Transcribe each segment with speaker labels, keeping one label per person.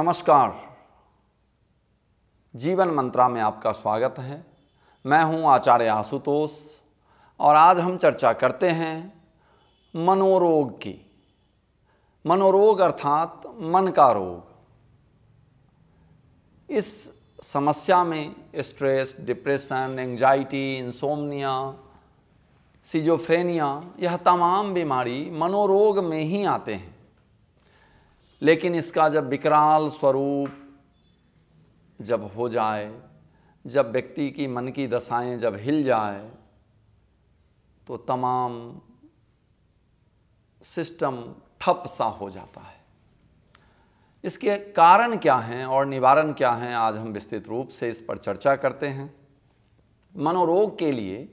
Speaker 1: नमस्कार जीवन मंत्रा में आपका स्वागत है मैं हूं आचार्य आशुतोष और आज हम चर्चा करते हैं मनोरोग की मनोरोग अर्थात मन का रोग इस समस्या में stress depression anxiety insomnia schizophrenia यह तमाम बीमारी मनोरोग में ही आते हैं लेकिन इसका जब विकराल स्वरूप जब हो जाए जब व्यक्ति की मन की दशाएं जब हिल जाए तो तमाम सिस्टम ठप सा हो जाता है इसके कारण क्या हैं और निवारण क्या हैं आज हम विस्तृत रूप से इस पर चर्चा करते हैं मनोरोग के लिए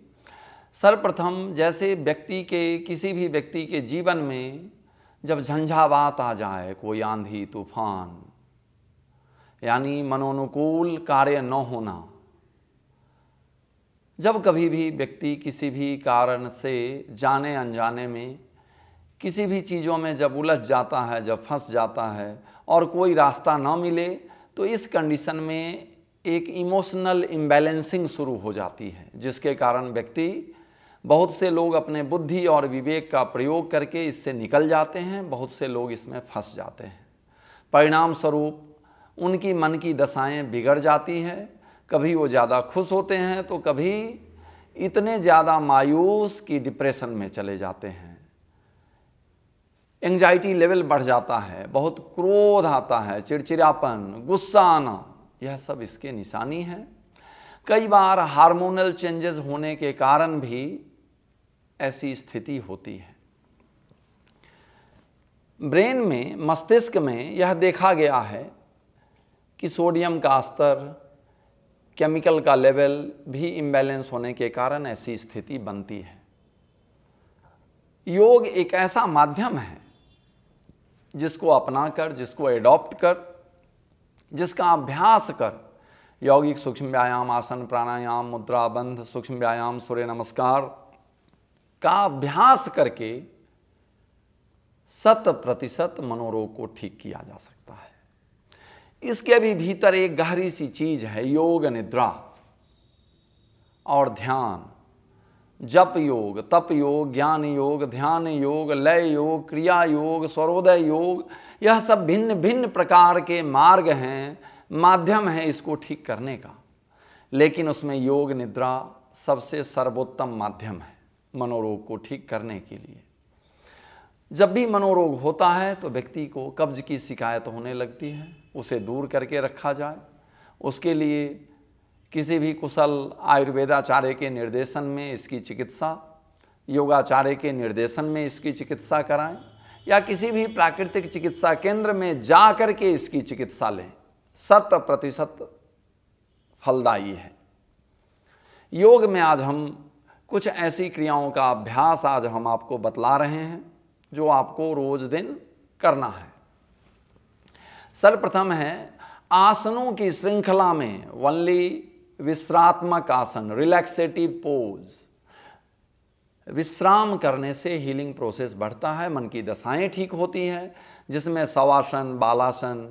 Speaker 1: सर्वप्रथम जैसे व्यक्ति के किसी भी व्यक्ति के जीवन में जब झंझावात आ जाए कोई आंधी तूफान यानी मनोनुकूल कार्य न होना जब कभी भी व्यक्ति किसी भी कारण से जाने अनजाने में किसी भी चीज़ों में जब उलझ जाता है जब फंस जाता है और कोई रास्ता ना मिले तो इस कंडीशन में एक इमोशनल इम्बैलेंसिंग शुरू हो जाती है जिसके कारण व्यक्ति बहुत से लोग अपने बुद्धि और विवेक का प्रयोग करके इससे निकल जाते हैं बहुत से लोग इसमें फंस जाते हैं परिणाम स्वरूप उनकी मन की दशाएं बिगड़ जाती हैं कभी वो ज़्यादा खुश होते हैं तो कभी इतने ज़्यादा मायूस कि डिप्रेशन में चले जाते हैं एंजाइटी लेवल बढ़ जाता है बहुत क्रोध आता है चिड़चिड़ापन गुस्सा आना यह सब इसके निशानी है कई बार हार्मोनल चेंजेस होने के कारण भी ऐसी स्थिति होती है ब्रेन में मस्तिष्क में यह देखा गया है कि सोडियम का स्तर केमिकल का लेवल भी इम्बैलेंस होने के कारण ऐसी स्थिति बनती है योग एक ऐसा माध्यम है जिसको अपना कर जिसको एडॉप्ट कर जिसका अभ्यास कर यौगिक सूक्ष्म व्यायाम आसन प्राणायाम मुद्राबंध सूक्ष्म व्यायाम सूर्य नमस्कार का अभ्यास करके शत प्रतिशत मनोरोग को ठीक किया जा सकता है इसके भी भीतर एक गहरी सी चीज है योग निद्रा और ध्यान जप योग तप योग ज्ञान योग ध्यान योग लय योग क्रिया योग सर्वोदय योग यह सब भिन्न भिन्न प्रकार के मार्ग हैं माध्यम हैं इसको ठीक करने का लेकिन उसमें योग निद्रा सबसे सर्वोत्तम माध्यम है मनोरोग को ठीक करने के लिए जब भी मनोरोग होता है तो व्यक्ति को कब्ज की शिकायत होने लगती है उसे दूर करके रखा जाए उसके लिए किसी भी कुशल आयुर्वेदाचार्य के निर्देशन में इसकी चिकित्सा योगाचार्य के निर्देशन में इसकी चिकित्सा कराएं या किसी भी प्राकृतिक चिकित्सा केंद्र में जा कर के इसकी चिकित्सा लें शत प्रतिशत फलदायी है योग में आज हम कुछ ऐसी क्रियाओं का अभ्यास आज हम आपको बतला रहे हैं जो आपको रोज दिन करना है सर्वप्रथम है आसनों की श्रृंखला में वनली विश्रात्मक आसन रिलैक्सेटिव पोज विश्राम करने से हीलिंग प्रोसेस बढ़ता है मन की दशाएं ठीक होती हैं जिसमें सवासन बालासन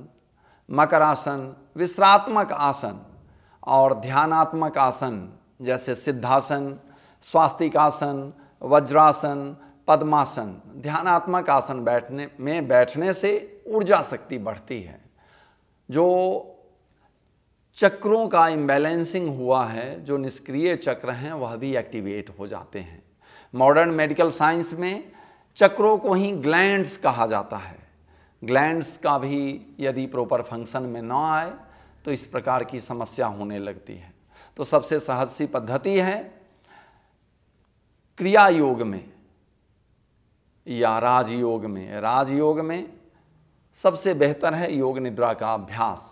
Speaker 1: मकरासन विश्रात्मक आसन और ध्यानात्मक आसन जैसे सिद्धासन स्वास्तिकासन वज्रासन पद्मासन ध्यानात्मक आसन बैठने में बैठने से ऊर्जा शक्ति बढ़ती है जो चक्रों का इम्बैलेंसिंग हुआ है जो निष्क्रिय चक्र हैं वह भी एक्टिवेट हो जाते हैं मॉडर्न मेडिकल साइंस में चक्रों को ही ग्लैंड्स कहा जाता है ग्लैंड्स का भी यदि प्रॉपर फंक्शन में ना आए तो इस प्रकार की समस्या होने लगती है तो सबसे सहज सी पद्धति है क्रिया योग में या राजयोग में राजयोग में सबसे बेहतर है योग निद्रा का अभ्यास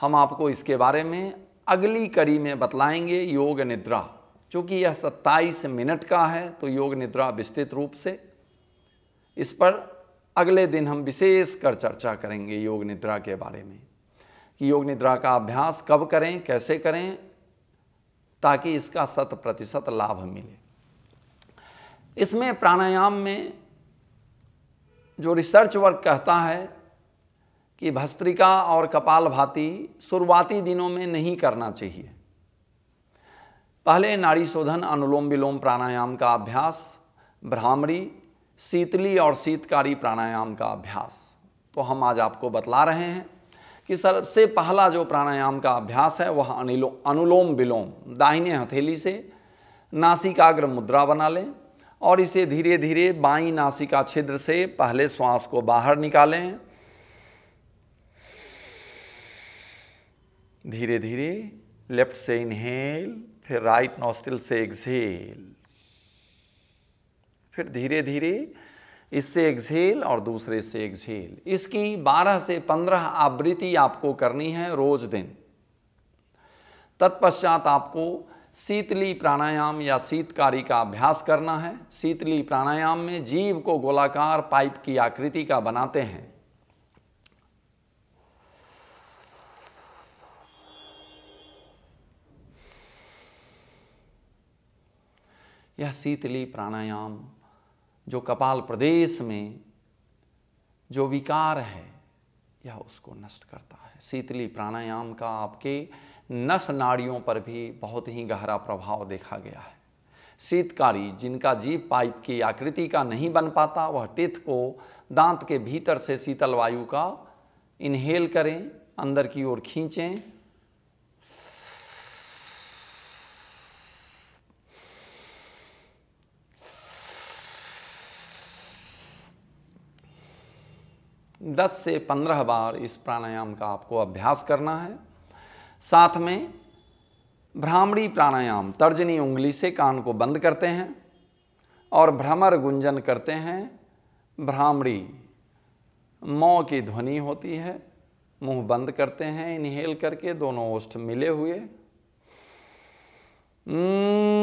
Speaker 1: हम आपको इसके बारे में अगली कड़ी में बतलाएंगे योग निद्रा चूँकि यह 27 मिनट का है तो योग निद्रा विस्तृत रूप से इस पर अगले दिन हम विशेष कर चर्चा करेंगे योग निद्रा के बारे में कि योग निद्रा का अभ्यास कब करें कैसे करें ताकि इसका शत प्रतिशत लाभ मिले इसमें प्राणायाम में जो रिसर्च वर्क कहता है कि भस्त्रिका और कपाल भाती शुरुआती दिनों में नहीं करना चाहिए पहले नाड़ी शोधन अनुलोम विलोम प्राणायाम का अभ्यास भ्रामरी शीतली और शीतकारी प्राणायाम का अभ्यास तो हम आज आपको बतला रहे हैं कि सबसे पहला जो प्राणायाम का अभ्यास है वह अनुलोम विलोम दाहिने हथेली से नासिकाग्र मुद्रा बना लें और इसे धीरे धीरे बाई नासिका छिद्र से पहले श्वास को बाहर निकालें धीरे धीरे लेफ्ट से इनहेल फिर राइट नोस्टिल से एक्सहेल फिर धीरे धीरे इससे एक्सहेल और दूसरे से एक्सहेल इसकी 12 से 15 आवृत्ति आपको करनी है रोज दिन तत्पश्चात आपको शीतली प्राणायाम या शीतकारी का अभ्यास करना है शीतली प्राणायाम में जीव को गोलाकार पाइप की आकृति का बनाते हैं यह शीतली प्राणायाम जो कपाल प्रदेश में जो विकार है यह उसको नष्ट करता है शीतली प्राणायाम का आपके नस नाड़ियों पर भी बहुत ही गहरा प्रभाव देखा गया है शीतकारी जिनका जीव पाइप की आकृति का नहीं बन पाता वह टिथ को दांत के भीतर से शीतल वायु का इनहेल करें अंदर की ओर खींचें दस से पंद्रह बार इस प्राणायाम का आपको अभ्यास करना है साथ में भ्रामरी प्राणायाम तर्जनी उंगली से कान को बंद करते हैं और भ्रमर गुंजन करते हैं भ्रामरी मौ की ध्वनि होती है मुंह बंद करते हैं इनहेल करके दोनों ओष्ठ मिले हुए hmm.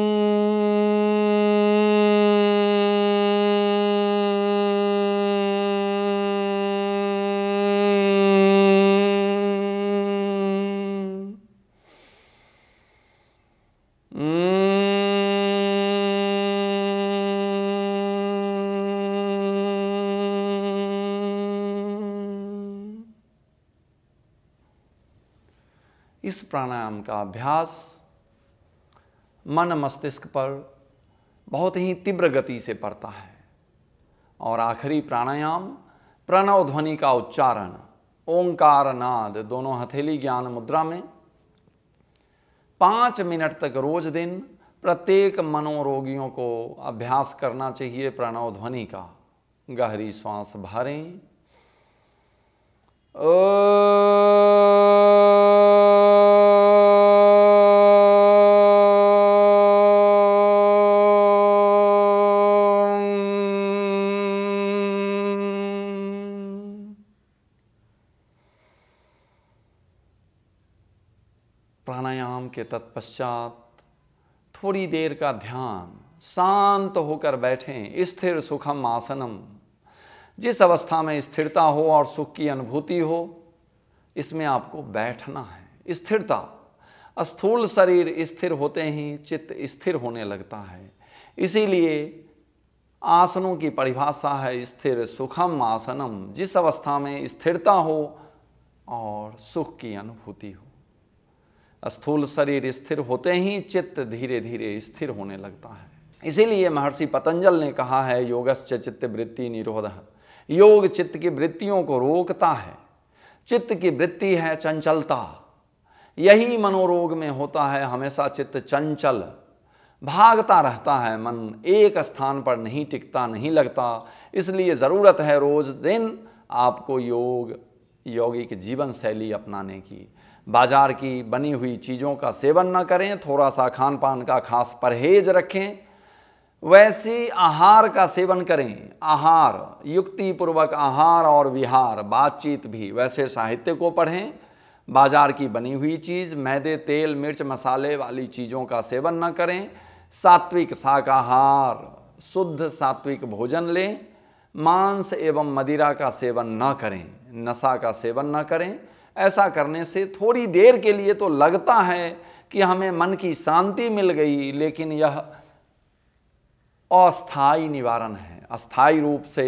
Speaker 1: इस प्राणायाम का अभ्यास मन मस्तिष्क पर बहुत ही तीव्र गति से पड़ता है और आखिरी प्राणायाम प्रणव ध्वनि का उच्चारण ओंकार नाद दोनों हथेली ज्ञान मुद्रा में पाँच मिनट तक रोज दिन प्रत्येक मनोरोगियों को अभ्यास करना चाहिए प्रणव ध्वनि का गहरी श्वास भरें ओ... प्राणायाम के तत्पश्चात थोड़ी देर का ध्यान शांत होकर बैठें स्थिर सुखम आसनम जिस अवस्था में स्थिरता हो और सुख की अनुभूति हो इसमें आपको बैठना है स्थिरता स्थूल शरीर स्थिर होते ही चित्त स्थिर होने लगता है इसीलिए आसनों की परिभाषा है स्थिर सुखम आसनम जिस अवस्था में स्थिरता हो और सुख की अनुभूति हो स्थूल शरीर स्थिर होते ही चित्त धीरे धीरे स्थिर होने लगता है इसीलिए महर्षि पतंजल ने कहा है योगश्च चित्त वृत्ति निरोध योग चित्त की वृत्तियों को रोकता है चित्त की वृत्ति है चंचलता यही मनोरोग में होता है हमेशा चित्त चंचल भागता रहता है मन एक स्थान पर नहीं टिकता नहीं लगता इसलिए ज़रूरत है रोज़ दिन आपको योग यौगिक जीवन शैली अपनाने की बाज़ार की बनी हुई चीज़ों का सेवन न करें थोड़ा सा खान पान का खास परहेज रखें वैसे आहार का सेवन करें आहार युक्तिपूर्वक आहार और विहार बातचीत भी वैसे साहित्य को पढ़ें बाजार की बनी हुई चीज़ मैदे तेल मिर्च मसाले वाली चीज़ों का सेवन न करें सात्विक शाकाहार शुद्ध सात्विक भोजन लें मांस एवं मदिरा का सेवन न करें नशा का सेवन न करें ऐसा करने से थोड़ी देर के लिए तो लगता है कि हमें मन की शांति मिल गई लेकिन यह अस्थाई निवारण है अस्थाई रूप से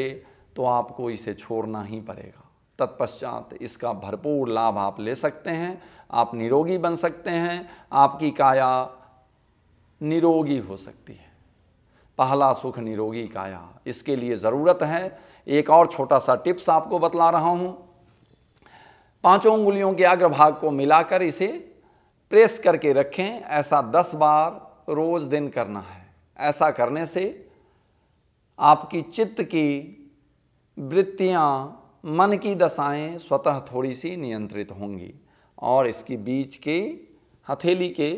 Speaker 1: तो आपको इसे छोड़ना ही पड़ेगा तत्पश्चात इसका भरपूर लाभ आप ले सकते हैं आप निरोगी बन सकते हैं आपकी काया निरोगी हो सकती है पहला सुख निरोगी काया इसके लिए ज़रूरत है एक और छोटा सा टिप्स आपको बतला रहा हूँ पांचों उंगलियों के अग्रभाग को मिलाकर इसे प्रेस करके रखें ऐसा दस बार रोज दिन करना है ऐसा करने से आपकी चित्त की वृत्तियाँ मन की दशाएं स्वतः थोड़ी सी नियंत्रित होंगी और इसकी बीच के हथेली के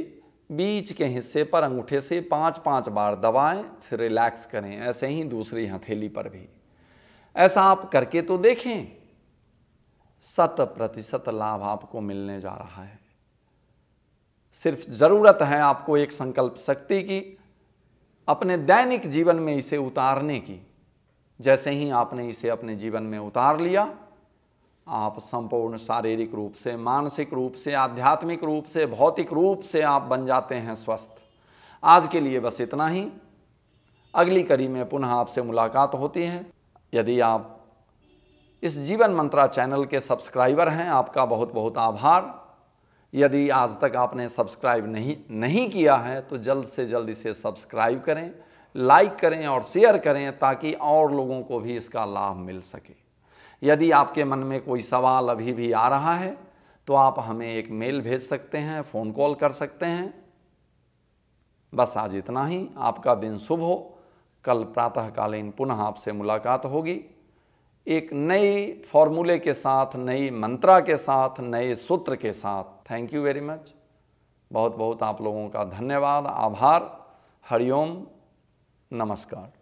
Speaker 1: बीच के हिस्से पर अंगूठे से पाँच पाँच बार दबाएं फिर रिलैक्स करें ऐसे ही दूसरी हथेली पर भी ऐसा आप करके तो देखें शत प्रतिशत लाभ आपको मिलने जा रहा है सिर्फ ज़रूरत है आपको एक संकल्प शक्ति की अपने दैनिक जीवन में इसे उतारने की जैसे ही आपने इसे अपने जीवन में उतार लिया आप संपूर्ण शारीरिक रूप से मानसिक रूप से आध्यात्मिक रूप से भौतिक रूप से आप बन जाते हैं स्वस्थ आज के लिए बस इतना ही अगली कड़ी में पुनः आपसे मुलाकात होती है यदि आप इस जीवन मंत्रा चैनल के सब्सक्राइबर हैं आपका बहुत बहुत आभार यदि आज तक आपने सब्सक्राइब नहीं नहीं किया है तो जल्द से जल्द इसे सब्सक्राइब करें लाइक करें और शेयर करें ताकि और लोगों को भी इसका लाभ मिल सके यदि आपके मन में कोई सवाल अभी भी आ रहा है तो आप हमें एक मेल भेज सकते हैं फ़ोन कॉल कर सकते हैं बस आज इतना ही आपका दिन शुभ हो कल प्रातःकालीन पुनः आपसे मुलाकात होगी एक नई फॉर्मूले के साथ नई मंत्रा के साथ नए सूत्र के साथ थैंक यू वेरी मच बहुत बहुत आप लोगों का धन्यवाद आभार हरिओम नमस्कार